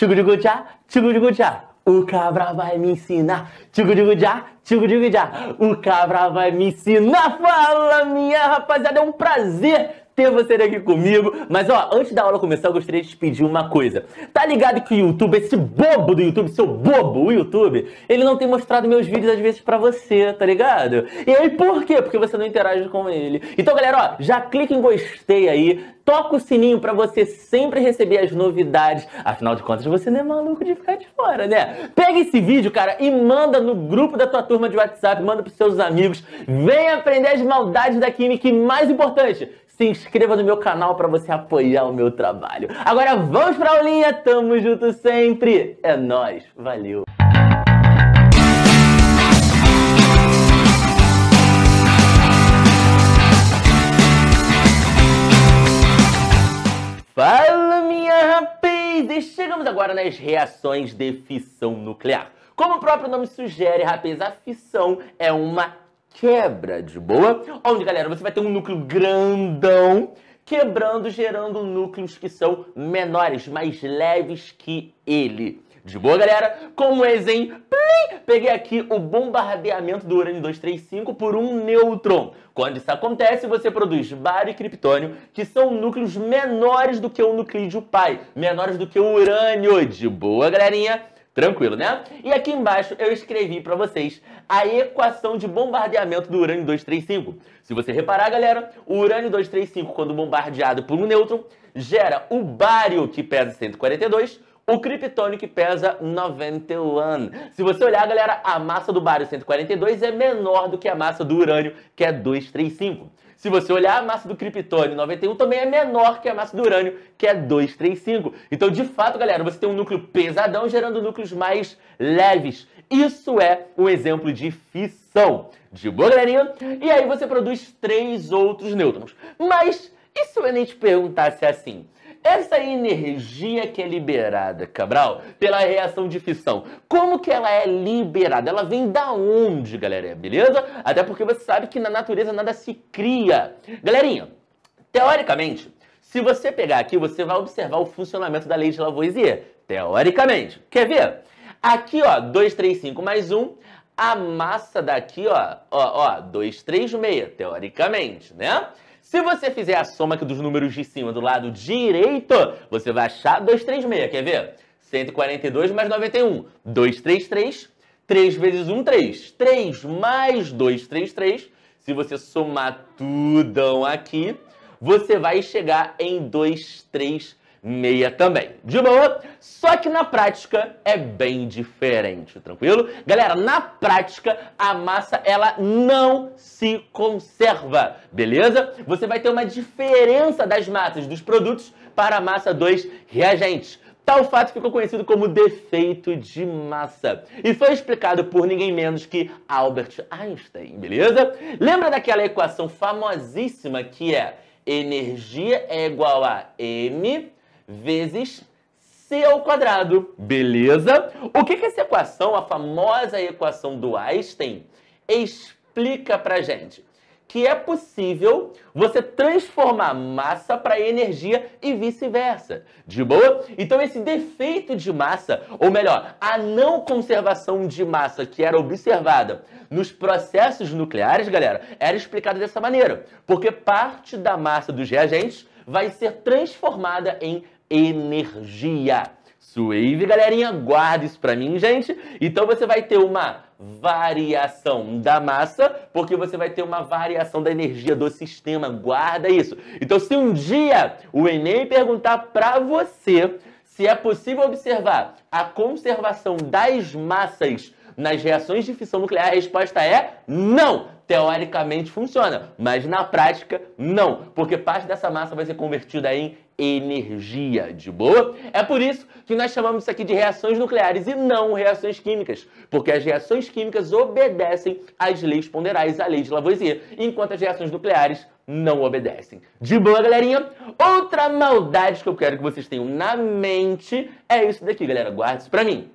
tchugurugujá, tchugurugujá. O cabra vai me ensinar. Tchugurugujá, tchugurugujá. O cabra vai me ensinar. Fala, minha rapaziada. É um prazer ter você aqui comigo. Mas ó, antes da aula começar, eu gostaria de te pedir uma coisa. Tá ligado que o YouTube, esse bobo do YouTube, seu bobo, o YouTube, ele não tem mostrado meus vídeos às vezes para você, tá ligado? E aí por quê? Porque você não interage com ele. Então, galera, ó, já clica em gostei aí, toca o sininho para você sempre receber as novidades. Afinal de contas, você não é maluco de ficar de fora, né? Pega esse vídeo, cara, e manda no grupo da tua turma de WhatsApp, manda pros seus amigos. Vem aprender as maldades da química e mais importante, se inscreva no meu canal para você apoiar o meu trabalho. Agora vamos pra aulinha, tamo junto sempre. É nós, valeu. chegamos agora nas reações de fissão nuclear. Como o próprio nome sugere, rapaz, a fissão é uma quebra de boa, onde, galera, você vai ter um núcleo grandão quebrando, gerando núcleos que são menores, mais leves que ele. De boa, galera? Como exemplo peguei aqui o bombardeamento do urânio 235 por um nêutron. Quando isso acontece, você produz bário e criptônio, que são núcleos menores do que o nuclídeo pai, menores do que o urânio. De boa, galerinha? Tranquilo, né? E aqui embaixo eu escrevi para vocês a equação de bombardeamento do urânio 235. Se você reparar, galera, o urânio 235, quando bombardeado por um nêutron, gera o bário, que pesa 142, o Kryptonic pesa 91. Se você olhar, galera, a massa do bário 142 é menor do que a massa do urânio, que é 235. Se você olhar, a massa do criptônio 91 também é menor que a massa do urânio, que é 235. Então, de fato, galera, você tem um núcleo pesadão gerando núcleos mais leves. Isso é um exemplo de fissão. De boa, galerinha? E aí você produz três outros nêutrons. Mas e se eu nem te perguntasse assim? Essa energia que é liberada, Cabral, pela reação de fissão, como que ela é liberada? Ela vem da onde, galera? Beleza? Até porque você sabe que na natureza nada se cria. Galerinha, teoricamente, se você pegar aqui, você vai observar o funcionamento da lei de Lavoisier. Teoricamente. Quer ver? Aqui, ó, 2, 3, 5 mais 1. A massa daqui, ó, ó, ó, 2, 3, teoricamente, né? Se você fizer a soma aqui dos números de cima do lado direito, você vai achar 236, quer ver? 142 mais 91, 233, 3 vezes 1, 3. 3 mais 233. Se você somar tudo aqui, você vai chegar em 2, meia também. De boa? Só que na prática é bem diferente, tranquilo? Galera, na prática a massa ela não se conserva, beleza? Você vai ter uma diferença das massas dos produtos para a massa dos reagentes. Tal fato ficou conhecido como defeito de massa e foi explicado por ninguém menos que Albert Einstein, beleza? Lembra daquela equação famosíssima que é energia é igual a m vezes c ao quadrado. Beleza? O que, que essa equação, a famosa equação do Einstein, explica pra gente? Que é possível você transformar massa para energia e vice-versa. De boa? Então, esse defeito de massa, ou melhor, a não conservação de massa que era observada nos processos nucleares, galera, era explicada dessa maneira. Porque parte da massa dos reagentes vai ser transformada em energia. Suave, galerinha, guarda isso para mim, gente. Então você vai ter uma variação da massa, porque você vai ter uma variação da energia do sistema. Guarda isso. Então se um dia o ENEM perguntar para você se é possível observar a conservação das massas nas reações de fissão nuclear, a resposta é não. Teoricamente funciona, mas na prática não, porque parte dessa massa vai ser convertida em energia, de boa? É por isso que nós chamamos isso aqui de reações nucleares e não reações químicas, porque as reações químicas obedecem às leis ponderais, à lei de Lavoisier, enquanto as reações nucleares não obedecem. De boa, galerinha? Outra maldade que eu quero que vocês tenham na mente é isso daqui, galera. Guarde isso pra mim.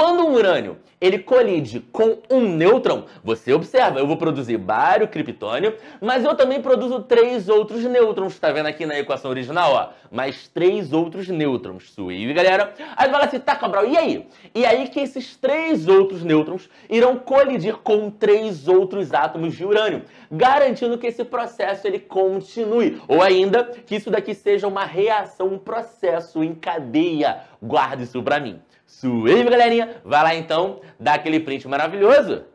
Quando um urânio ele colide com um nêutron, você observa, eu vou produzir bário, criptônio, mas eu também produzo três outros nêutrons. Está vendo aqui na equação original, ó? Mais três outros nêutrons. Suíve, galera. Aí você fala assim, tá, Cabral, e aí? E aí que esses três outros nêutrons irão colidir com três outros átomos de urânio, garantindo que esse processo ele continue. Ou ainda, que isso daqui seja uma reação, um processo em cadeia. Guarde isso para mim. Suave, galerinha? Vai lá então, dá aquele print maravilhoso